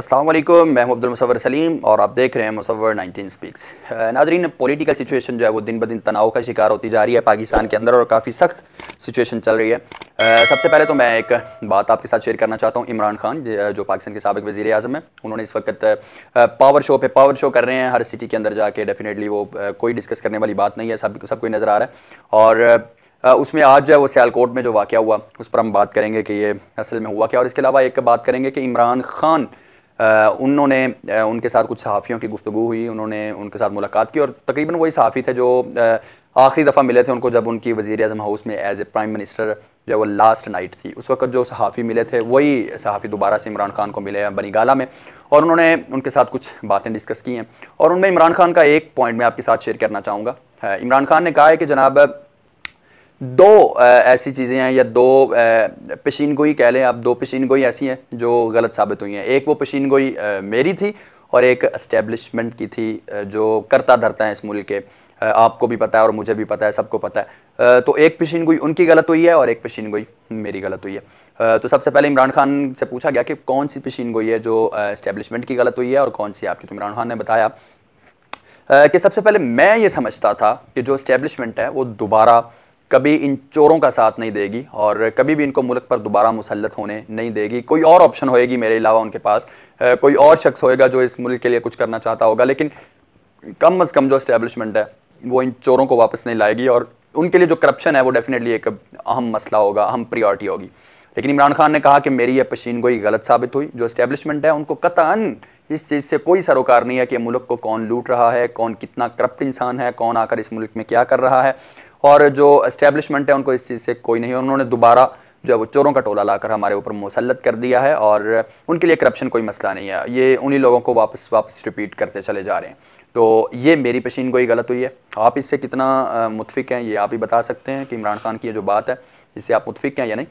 असलम मैं हूं अब्दुल मुसवर सलीम और आप देख रहे हैं मुसवर 19 स्पीक्स नाजरीन पॉलिटिकल सिचुएशन जो है वो दिन ब दिन तनाव का शिकार होती जा रही है पाकिस्तान के अंदर और काफ़ी सख्त सिचुएशन चल रही है सबसे पहले तो मैं एक बात आपके साथ शेयर करना चाहता हूं इमरान खान जो पाकिस्तान के सबक वजी अजम है उन्होंने इस वक्त पावर शो पे पावर शो कर रहे हैं हर सिटी के अंदर जाके डेफिनेटली वो कोई डिस्कस करने वाली बात नहीं है सब सबको नज़र आ रहा है और उसमें आज जो है वो सियालकोट में जो वाक़ हुआ उस पर हम बात करेंगे कि ये असल में हुआ क्या और इसके अलावा एक बात करेंगे कि इमरान खान उन्होंने उनके साथ कुछ सहाफ़ियों की गुफ्तु हुई उन्होंने उनके साथ मुलाकात की और तकरीबन वही सहाफ़ी थे जो आखिरी दफ़ा मिले थे उनको जब उनकी वजीर अजम हाउस में एज़ ए प्राइम मिनिस्टर जो वो लास्ट नाइट थी उस वक्त जो सहाफ़ी मिले थे वही सहाफ़ी दोबारा से इमरान खान को मिले हैं बनी गाला में और उन्होंने उनके साथ कुछ बातें डिस्कस की हैं और उनमें इमरान खान का एक पॉइंट मैं आपके साथ शेयर करना चाहूँगा इमरान खान ने कहा है कि जनाब दो ऐसी चीज़ें हैं या दो पेशीन गोई कह लें आप दो पेशीन गोई ऐसी हैं जो गलत साबित हुई हैं एक वो पेशीन गोई मेरी थी और एक इस्टेब्लिशमेंट की थी जो करता धरता है इस मुल्क के आपको भी पता है और मुझे भी पता है सबको पता है तो एक पेशीन गोई उनकी गलत हुई है और एक पेशीन गोई मेरी गलत हुई है तो सबसे पहले इमरान खान से पूछा गया कि कौन सी पेशीन गोई है जो इस्टेब्लिशमेंट की गलत हुई है और कौन सी आपकी तो इमरान खान ने बताया कि सबसे पहले मैं ये समझता था कि जो इस्टेब्लिशमेंट है वो दोबारा कभी इन चोरों का साथ नहीं देगी और कभी भी इनको मुल्क पर दोबारा मुसलत होने नहीं देगी कोई और ऑप्शन होएगी मेरे अलावा उनके पास कोई और शख्स होएगा जो इस मुल्क के लिए कुछ करना चाहता होगा लेकिन कम अज़ कम जो इस्टेब्लिशमेंट है वो इन चोरों को वापस नहीं लाएगी और उनके लिए जो करप्शन है वो डेफिनेटली एक अहम मसला होगा अहम प्रियॉरिटी होगी लेकिन इमरान खान ने कहा कि मेरी यह पशीन गोई गलत साबित हुई जो इस्टेब्लिशमेंट है उनको कतान इस चीज़ से कोई सरोकार नहीं है कि मुल्क को कौन लूट रहा है कौन कितना करप्ट इंसान है कौन आकर इस मुल्क में क्या कर रहा है और जो इस्टेब्लिशमेंट है उनको इस चीज़ से कोई नहीं उन्होंने दोबारा जो है वो चोरों का टोला लाकर हमारे ऊपर मुसलत कर दिया है और उनके लिए करप्शन कोई मसला नहीं है ये उन्हीं लोगों को वापस वापस रिपीट करते चले जा रहे हैं तो ये मेरी पेशीन कोई गलत हुई है आप इससे कितना मुतफिक हैं ये आप ही बता सकते हैं कि इमरान खान की ये जो बात है इससे आप मुतफिक हैं या नहीं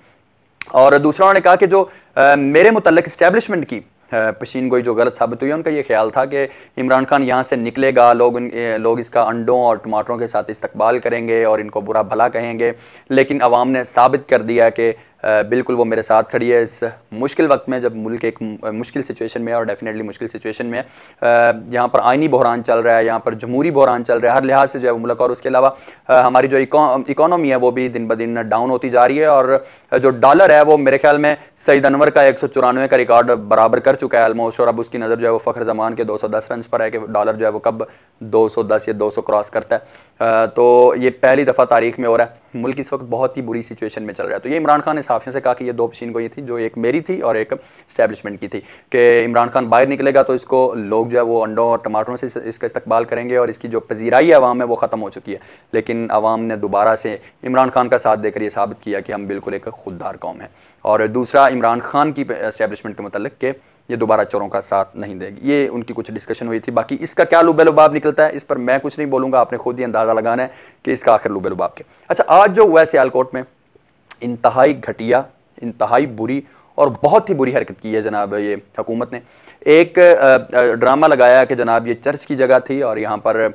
और दूसरा उन्होंने कहा कि जो आ, मेरे मुतल इस्टेब्लिशमेंट की पशीन गोई जो गलत साबित हुई है उनका ये ख्याल था कि इमरान खान यहाँ से निकलेगा लोग इन, लोग इसका अंडों और टमाटरों के साथ इस्तबाल करेंगे और इनको बुरा भला कहेंगे लेकिन अवाम ने साबित कर दिया कि बिल्कुल वो मेरे साथ खड़ी है इस मुश्किल वक्त में जब मुल्क एक मुश्किल सिचुएशन में है और डेफिनेटली मुश्किल सिचुएशन में है यहाँ पर आइनी बहरान चल रहा है यहाँ पर जमहूरी बहरान चल रहा है हर लिहाज से जो है वो मुल्क और उसके अलावा हमारी जो इकोनॉमी है वो भी दिन ब दिन डाउन होती जा रही है और जो डॉलर है वो मेरे ख्याल में सईद अनवर का एक का रिकॉर्ड बराबर कर चुका है ऑलमोस्ट और अब उसकी नज़र जो है वो फख्र जमान के दो रन पर है कि डॉलर जो है वो कब 210 या 200 क्रॉस करता है तो ये पहली दफ़ा तारीख में हो रहा है मुल्क इस वक्त बहुत ही बुरी सिचुएशन में चल रहा है तो ये इमरान खान ने साफियों से कहा कि ये दो पशीन ये थी जो एक मेरी थी और एक स्टैब्लिशमेंट की थी कि इमरान खान बाहर निकलेगा तो इसको लोग जो है वो अंडों और टमाटरों से इसका इस्तेबाल करेंगे और इसकी जो पजीराई आवाम है वो ख़त्म हो चुकी है लेकिन आवाम ने दोबारा से इमरान खान का साथ देकर यह साबित किया कि हम बिल्कुल एक खुददार कौम है और दूसरा इमरान खान की इस्टेबलिशमेंट के मतलब के ये दोबारा चोरों का साथ नहीं देगी ये उनकी कुछ डिस्कशन हुई थी बाकी इसका क्या लुबे लुबाब निकलता है इस पर मैं कुछ नहीं बोलूंगा आपने खुद ही अंदाज़ा लगाना है कि इसका आखिर लुबे लुबाब के अच्छा आज जो हुआ है सियालकोट में इंतहाई घटिया इंतहाई बुरी और बहुत ही बुरी हरकत की है जनाब ये हकूमत ने एक ड्रामा लगाया कि जनाब ये चर्च की जगह थी और यहाँ पर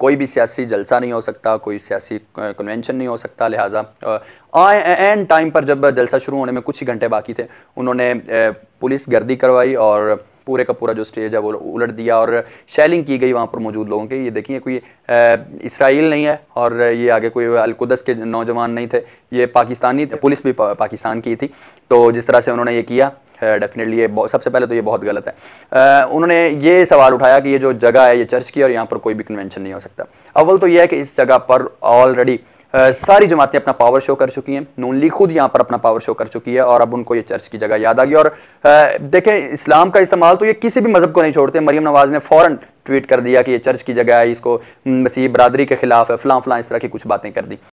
कोई भी सियासी जलसा नहीं हो सकता कोई सियासी कन्वेंशन नहीं हो सकता लिहाजा एन टाइम पर जब जलसा शुरू होने में कुछ ही घंटे बाकी थे उन्होंने पुलिस गर्दी करवाई और पूरे का पूरा जो स्टेज है वो उलट दिया और शैलिंग की गई वहाँ पर मौजूद लोगों के ये देखिए कोई इसराइल नहीं है और ये आगे कोई अलकुदस के नौजवान नहीं थे ये पाकिस्तानी थे पुलिस भी पा, पाकिस्तान की थी तो जिस तरह से उन्होंने ये किया डेफिनेटली ये सबसे पहले तो ये बहुत गलत है आ, उन्होंने ये सवाल उठाया कि ये जो जगह है ये चर्च की और यहाँ पर कोई भी कन्वेंशन नहीं हो सकता अव्वल तो यह है कि इस जगह पर ऑलरेडी सारी जमातें अपना पावर शो कर चुकी हैं नून लीग खुद यहाँ पर अपना पावर शो कर चुकी है और अब उनको ये चर्च की जगह याद आ गई और देखें इस्लाम का इस्तेमाल तो ये किसी भी मजहब को नहीं छोड़ते मरीम नवाज ने फ़ौरन ट्वीट कर दिया कि ये चर्च की जगह है इसको मसीह बरदरी के खिलाफ है फलां फलां इस तरह की कुछ बातें कर दी